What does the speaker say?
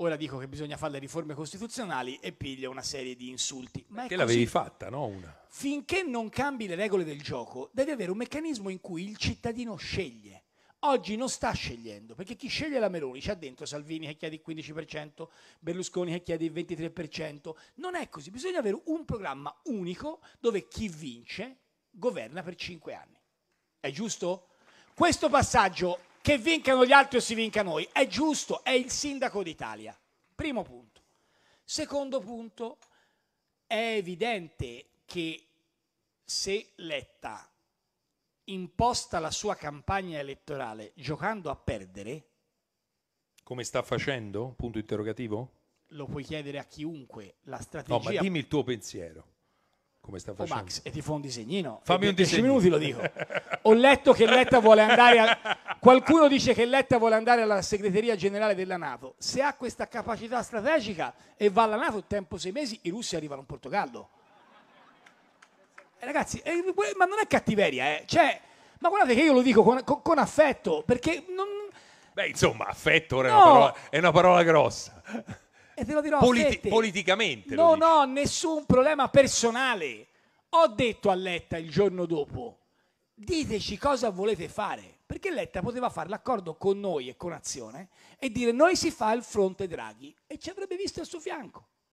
ora dico che bisogna fare le riforme costituzionali e piglio una serie di insulti. Ma che l'avevi fatta, no? Una. Finché non cambi le regole del gioco, devi avere un meccanismo in cui il cittadino sceglie. Oggi non sta scegliendo, perché chi sceglie la Meloni c'ha dentro Salvini che chiede il 15%, Berlusconi che chiede il 23%. Non è così, bisogna avere un programma unico dove chi vince governa per 5 anni. È giusto? Questo passaggio che vincano gli altri o si vinca noi. È giusto, è il sindaco d'Italia. Primo punto. Secondo punto, è evidente che se Letta imposta la sua campagna elettorale giocando a perdere... Come sta facendo? Punto interrogativo? Lo puoi chiedere a chiunque. La strategia... No, ma dimmi il tuo pensiero come sta facendo. Oh Max, e ti fa un disegnino. Fammi un disegnino. 10 minuti lo dico. Ho letto che Letta vuole andare a... Qualcuno dice che Letta vuole andare alla segreteria generale della Nato. Se ha questa capacità strategica e va alla Nato, il tempo sei mesi, i russi arrivano in Portogallo. Eh, ragazzi, eh, ma non è cattiveria, eh. Cioè, ma guardate che io lo dico con, con, con affetto, perché non... Beh, insomma, affetto ora no. è, una parola, è, una parola, grossa. E te lo dirò Politi- politicamente. No, no, nessun problema personale. Ho detto a Letta il giorno dopo, diteci cosa volete fare perché Letta poteva fare l'accordo con noi e con Azione e dire noi si fa il fronte Draghi e ci avrebbe visto al suo fianco.